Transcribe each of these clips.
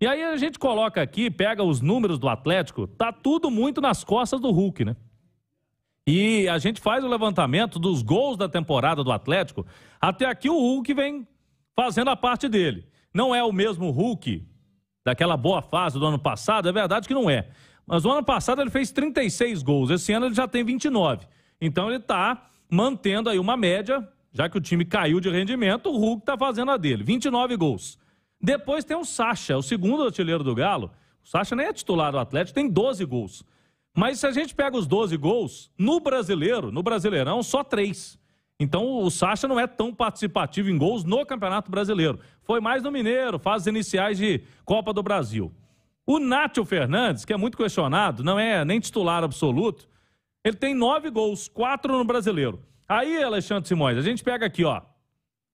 E aí a gente coloca aqui, pega os números do Atlético, tá tudo muito nas costas do Hulk, né? E a gente faz o levantamento dos gols da temporada do Atlético. Até aqui o Hulk vem fazendo a parte dele. Não é o mesmo Hulk daquela boa fase do ano passado, é verdade que não é. Mas o ano passado ele fez 36 gols, esse ano ele já tem 29. Então ele tá mantendo aí uma média, já que o time caiu de rendimento, o Hulk tá fazendo a dele, 29 gols. Depois tem o Sacha, o segundo artilheiro do Galo. O Sacha nem é titular do Atlético, tem 12 gols. Mas se a gente pega os 12 gols, no brasileiro, no Brasileirão, só três. Então o Sacha não é tão participativo em gols no Campeonato Brasileiro. Foi mais no Mineiro, fases iniciais de Copa do Brasil. O Nátio Fernandes, que é muito questionado, não é nem titular absoluto, ele tem nove gols, quatro no brasileiro. Aí, Alexandre Simões, a gente pega aqui, ó.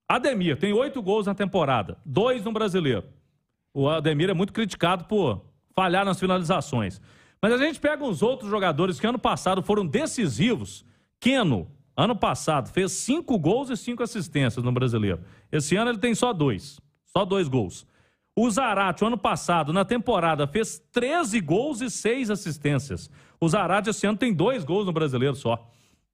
Ademir tem oito gols na temporada, dois no brasileiro. O Ademir é muito criticado por falhar nas finalizações. Mas a gente pega os outros jogadores que ano passado foram decisivos. Keno, ano passado, fez cinco gols e cinco assistências no brasileiro. Esse ano ele tem só dois. Só dois gols. O Zarate, ano passado, na temporada, fez 13 gols e 6 assistências. O Zarate, esse ano, tem dois gols no brasileiro só.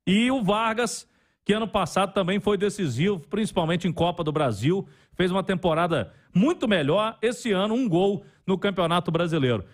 E o Vargas que ano passado também foi decisivo, principalmente em Copa do Brasil. Fez uma temporada muito melhor. Esse ano, um gol no Campeonato Brasileiro.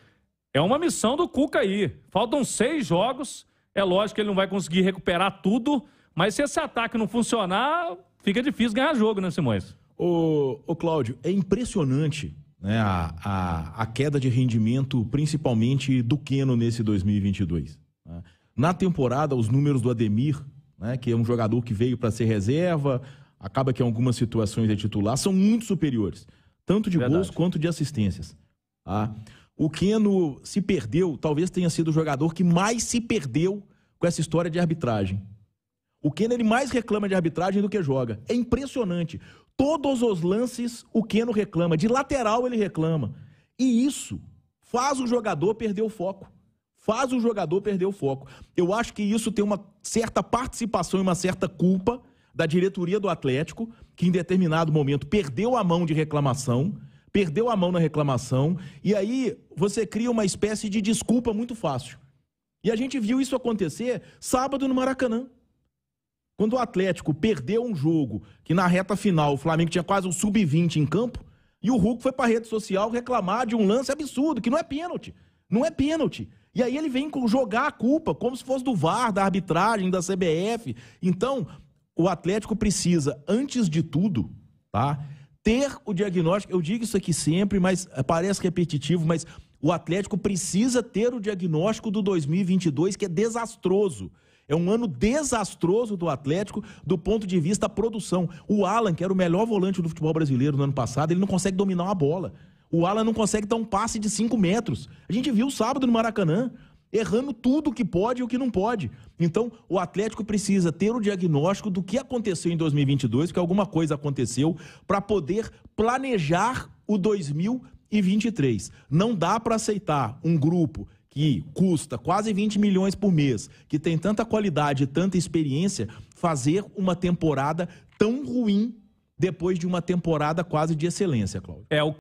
É uma missão do Cuca aí. Faltam seis jogos. É lógico que ele não vai conseguir recuperar tudo, mas se esse ataque não funcionar, fica difícil ganhar jogo, né, Simões? Ô, ô Cláudio, é impressionante né, a, a, a, queda de rendimento, principalmente do Queno nesse 2022. Né? Na temporada, os números do Ademir né, que é um jogador que veio para ser reserva, acaba que em algumas situações é titular, são muito superiores, tanto de Verdade. gols quanto de assistências. Tá? O Keno se perdeu, talvez tenha sido o jogador que mais se perdeu com essa história de arbitragem. O Keno ele mais reclama de arbitragem do que joga. É impressionante. Todos os lances o Keno reclama, de lateral ele reclama. E isso faz o jogador perder o foco faz o jogador perder o foco. Eu acho que isso tem uma certa participação e uma certa culpa da diretoria do Atlético, que em determinado momento perdeu a mão de reclamação, perdeu a mão na reclamação, e aí você cria uma espécie de desculpa muito fácil. E a gente viu isso acontecer sábado no Maracanã. Quando o Atlético perdeu um jogo que na reta final o Flamengo tinha quase um sub-20 em campo, e o Hulk foi para a rede social reclamar de um lance absurdo, que não é pênalti. Não é pênalti. E aí ele vem jogar a culpa, como se fosse do VAR, da arbitragem, da CBF. Então, o Atlético precisa, antes de tudo, tá? Ter o diagnóstico. Eu digo isso aqui sempre, mas eh, parece repetitivo, mas o Atlético precisa ter o diagnóstico do 2022, que é desastroso. É um ano desastroso do Atlético do ponto de vista da produção. O Alan, que era o melhor volante do futebol brasileiro no ano passado, ele não consegue dominar uma bola. O Alan não consegue dar um passe de 5 metros. A gente viu sábado no Maracanã, errando tudo o que pode e o que não pode. Então, o Atlético precisa ter o diagnóstico do que aconteceu em 2022, que alguma coisa aconteceu, para poder planejar o 2023. Não dá para aceitar um grupo que custa quase 20 milhões por mês, que tem tanta qualidade e tanta experiência, fazer uma temporada tão ruim depois de uma temporada quase de excelência, Cláudio. É o